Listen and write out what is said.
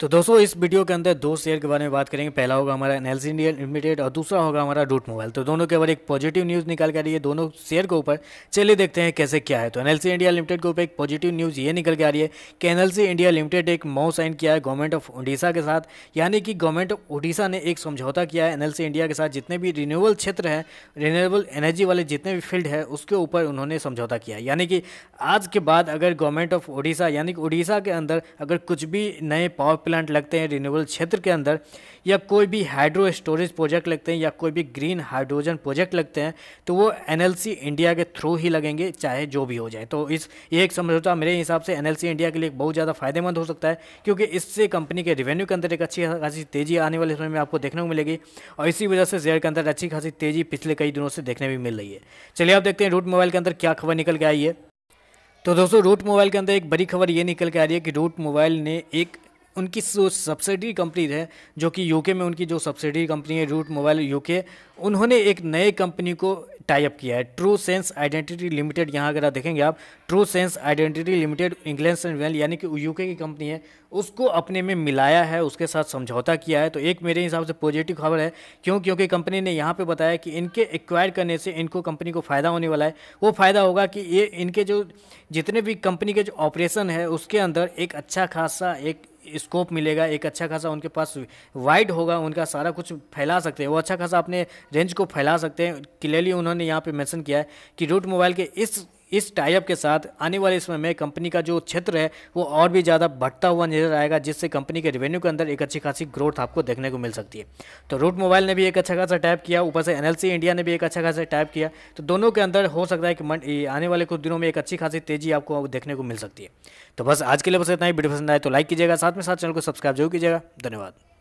तो दोस्तों इस वीडियो के अंदर दो शेयर के बारे में बात करेंगे पहला होगा हमारा एन एल इंडिया लिमिटेड और दूसरा होगा हमारा रूट मोबाइल तो दोनों के ऊपर एक पॉजिटिव न्यूज़ निकाल के आ रही है दोनों शेयर के ऊपर चलिए देखते हैं कैसे क्या है तो एन एल इंडिया लिमिटेड के ऊपर एक पॉजिटिव न्यूज़ ये निकल के आ रही है कि एन इंडिया लिमिटेड एक मऊ साइन किया है गवर्नमेंट ऑफ उड़ीसा के साथ यानी कि गवर्नमेंट ऑफ उड़ीसा ने एक समझौता किया है एन इंडिया के साथ जितने भी रिन्यूएबल क्षेत्र हैं रिन्यूएबल एनर्जी वाले जितने भी फील्ड है उसके ऊपर उन्होंने समझौता किया है यानी कि आज के बाद अगर गवर्नमेंट ऑफ उड़ीसा यानी कि उड़ीसा के अंदर अगर कुछ भी नए पावर प्लांट लगते हैं रिन्यूएबल क्षेत्र के अंदर या कोई भी हाइड्रो स्टोरेज प्रोजेक्ट लगते हैं या कोई भी ग्रीन हाइड्रोजन प्रोजेक्ट लगते हैं तो वो एनएलसी इंडिया के थ्रू ही लगेंगे चाहे जो भी हो जाए तो इस ये एक समझौता मेरे हिसाब से एनएलसी इंडिया के लिए बहुत ज़्यादा फायदेमंद हो सकता है क्योंकि इससे कंपनी के रेवेन्यू के अंदर एक अच्छी खासी तेज़ी आने वाले समय में आपको देखने को मिलेगी और इसी वजह से शेयर के अंदर अच्छी खासी तेज़ी पिछले कई दिनों से देखने भी मिल रही है चलिए आप देखते हैं रूट मोबाइल के अंदर क्या खबर निकल के आई है तो दोस्तों रूट मोबाइल के अंदर एक बड़ी खबर ये निकल के आ रही है कि रूट मोबाइल ने एक उनकी जो सब्सिडी कंपनी है जो कि यूके में उनकी जो सब्सिडी कंपनी है रूट मोबाइल यूके उन्होंने एक नए कंपनी को टाइप किया है ट्रू सेंस आइडेंटिटी लिमिटेड यहाँ अगर आप देखेंगे आप true sense identity limited England and Wales यानी कि यूके की कंपनी है उसको अपने में मिलाया है उसके साथ समझौता किया है तो एक मेरे हिसाब से पॉजिटिव खबर है क्यों क्योंकि कंपनी ने यहाँ पर बताया कि इनके एक्वायर करने से इनको कंपनी को फ़ायदा होने वाला है वो फ़ायदा होगा कि ये इनके जो जितने भी कंपनी के जो ऑपरेशन है उसके अंदर एक अच्छा खासा एक स्कोप मिलेगा एक अच्छा खासा उनके पास वाइड होगा उनका सारा कुछ फैला सकते हैं वो अच्छा खासा अपने रेंज को फैला सकते हैं क्लियरली उन्होंने यहाँ पे मेंशन किया है कि रूट मोबाइल के इस इस टाइप के साथ आने वाले समय में कंपनी का जो क्षेत्र है वो और भी ज़्यादा बढ़ता हुआ नजर आएगा जिससे कंपनी के रेवेन्यू के अंदर एक अच्छी खासी ग्रोथ आपको देखने को मिल सकती है तो रूट मोबाइल ने भी एक अच्छा खासा टाइप किया ऊपर से एन इंडिया ने भी एक अच्छा खासा टाइप किया तो दोनों के अंदर हो सकता है कि आने वाले कुछ दिनों में एक अच्छी खासी तेजी आपको देखने को मिल सकती है तो बस आज के लिए बस इतना ही वीडियो पसंद आए तो लाइक कीजिएगा साथ में साथ चैनल को सब्सक्राइब जरूर कीजिएगा धन्यवाद